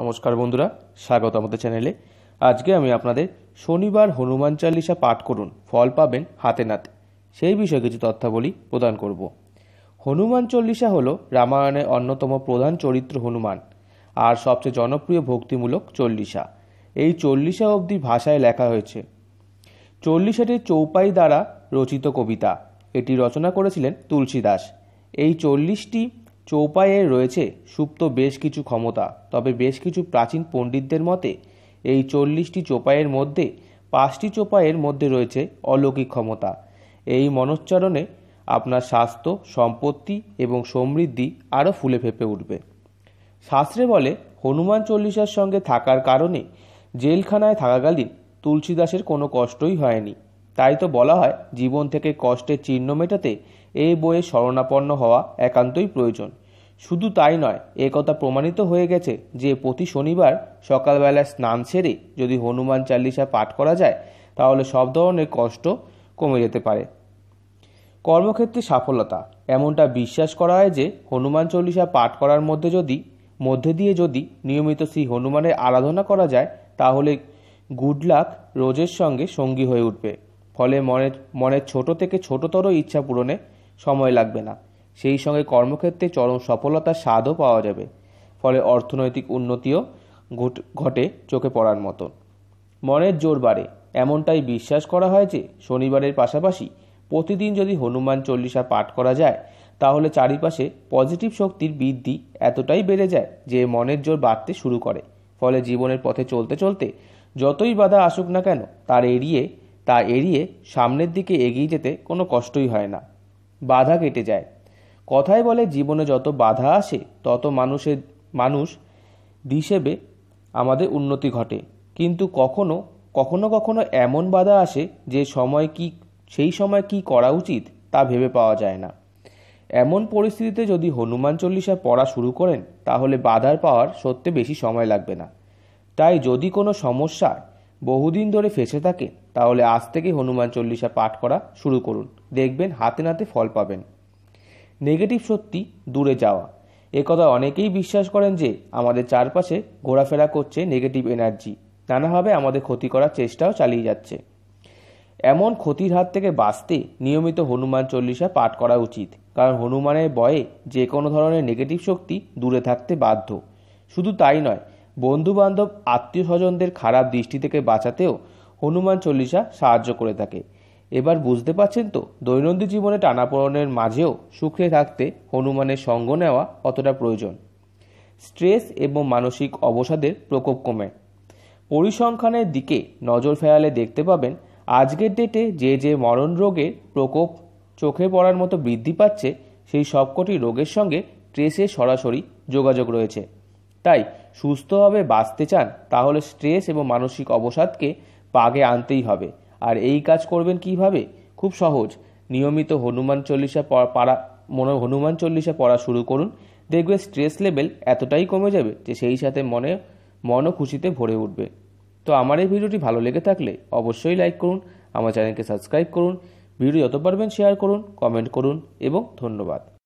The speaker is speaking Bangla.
নমস্কার বন্ধুরা স্বাগত আমাদের চ্যানেলে আজকে আমি আপনাদের শনিবার হনুমান চালিসা পাঠ করুন ফল পাবেন হাতে নাতে সেই বিষয়ে কিছু তথ্যাবলী প্রদান করব হনুমান চল্লিশা হল রামায়ণের অন্যতম প্রধান চরিত্র হনুমান আর সবচেয়ে জনপ্রিয় ভক্তিমূলক চল্লিশা এই চল্লিশা অবধি ভাষায় লেখা হয়েছে চল্লিশাটি চৌপাই দ্বারা রচিত কবিতা এটি রচনা করেছিলেন তুলসী দাস এই চল্লিশটি চৌপায়ে রয়েছে সুপ্ত বেশ কিছু ক্ষমতা তবে বেশ কিছু প্রাচীন পণ্ডিতদের মতে এই চল্লিশটি চোপায়ের মধ্যে পাঁচটি চোপায়ের মধ্যে রয়েছে অলৌকিক ক্ষমতা এই মনোচ্চারণে আপনার স্বাস্থ্য সম্পত্তি এবং সমৃদ্ধি আরও ফুলে ফেঁপে উঠবে শাস্ত্রে বলে হনুমান চল্লিশার সঙ্গে থাকার কারণে জেলখানায় থাকাকালীন তুলসীদাসের কোনো কষ্টই হয়নি তাই তো বলা হয় জীবন থেকে কষ্টের চিহ্ন মেটাতে এই বইয়ে শরণাপন্ন হওয়া একান্তই প্রয়োজন শুধু তাই নয় এ কথা প্রমাণিত হয়ে গেছে যে প্রতি শনিবার সকালবেলায় স্নান সেরে যদি হনুমান চাল্লিশা পাঠ করা যায় তাহলে সব ধরনের কষ্ট কমে যেতে পারে কর্মক্ষেত্রে সাফল্যতা এমনটা বিশ্বাস করা হয় যে হনুমান চল্লিশা পাঠ করার মধ্যে যদি মধ্যে দিয়ে যদি নিয়মিত শ্রী হনুমানের আরাধনা করা যায় তাহলে গুড লাক রোজের সঙ্গে সঙ্গী হয়ে উঠবে ফলে মনের মনের ছোট থেকে ছোটতর ইচ্ছা পূরণে সময় লাগবে না সেই সঙ্গে কর্মক্ষেত্রে চরম সফলতার স্বাদও পাওয়া যাবে ফলে অর্থনৈতিক উন্নতিও ঘটে চোখে পড়ার মতো মনের জোর বাড়ে এমনটাই বিশ্বাস করা হয় যে শনিবারের পাশাপাশি প্রতিদিন যদি হনুমান চল্লিশা পাঠ করা যায় তাহলে চারিপাশে পজিটিভ শক্তির বৃদ্ধি এতটাই বেড়ে যায় যে মনের জোর বাড়তে শুরু করে ফলে জীবনের পথে চলতে চলতে যতই বাধা আসুক না কেন তার এড়িয়ে তা এড়িয়ে সামনের দিকে এগিয়ে যেতে কোনো কষ্টই হয় না বাধা কেটে যায় কথায় বলে জীবনে যত বাধা আসে তত মানুষের মানুষ হিসেবে আমাদের উন্নতি ঘটে কিন্তু কখনো কখনো কখনো এমন বাধা আসে যে সময় কি সেই সময় কি করা উচিত তা ভেবে পাওয়া যায় না এমন পরিস্থিতিতে যদি হনুমান চল্লিশা পড়া শুরু করেন তাহলে বাধার পাওয়ার সত্যি বেশি সময় লাগবে না তাই যদি কোনো সমস্যা বহুদিন ধরে ফেসে থাকে তাহলে আজ থেকে হনুমান চল্লিশা পাঠ করা শুরু করুন দেখবেন হাতে নাতে ফল পাবেন নেগেটিভ সত্যি দূরে যাওয়া একথা অনেকেই বিশ্বাস করেন যে আমাদের চারপাশে ঘোরাফেরা করছে নেগেটিভ এনার্জি নানাভাবে আমাদের ক্ষতি করার চেষ্টাও চালিয়ে যাচ্ছে এমন ক্ষতির হাত থেকে বাঁচতে নিয়মিত হনুমান চল্লিশা পাঠ করা উচিত কারণ হনুমানের বয়ে যে কোনো ধরনের নেগেটিভ শক্তি দূরে থাকতে বাধ্য শুধু তাই নয় বন্ধুবান্ধব আত্মীয় স্বজনদের খারাপ দৃষ্টি থেকে বাঁচাতেও হনুমান চল্লিশা সাহায্য করে থাকে এবার বুঝতে পারছেন তো দৈনন্দিন জীবনে টানাপোড়নের মাঝেও সুখে থাকতে হনুমানের সঙ্গ নেওয়া অতটা প্রয়োজন স্ট্রেস এবং মানসিক অবসাদের প্রকোপ কমে পরিসংখ্যানের দিকে নজর ফেরালে দেখতে পাবেন আজকের ডেটে যে যে মরণ রোগের প্রকোপ চোখে পড়ার মতো বৃদ্ধি পাচ্ছে সেই সবকটি রোগের সঙ্গে স্ট্রেসের সরাসরি যোগাযোগ রয়েছে তাই সুস্থভাবে বাঁচতে চান তাহলে স্ট্রেস এবং মানসিক অবসাদকে পাগে আনতেই হবে আর এই কাজ করবেন কিভাবে খুব সহজ নিয়মিত হনুমান চল্লিশা পাড়া মনে হনুমান চল্লিশা পড়া শুরু করুন দেখবে স্ট্রেস লেভেল এতটাই কমে যাবে যে সেই সাথে মনে মনও খুশিতে ভরে উঠবে তো আমার এই ভিডিওটি ভালো লেগে থাকলে অবশ্যই লাইক করুন আমার চ্যানেলকে সাবস্ক্রাইব করুন ভিডিও যত পারবেন শেয়ার করুন কমেন্ট করুন এবং ধন্যবাদ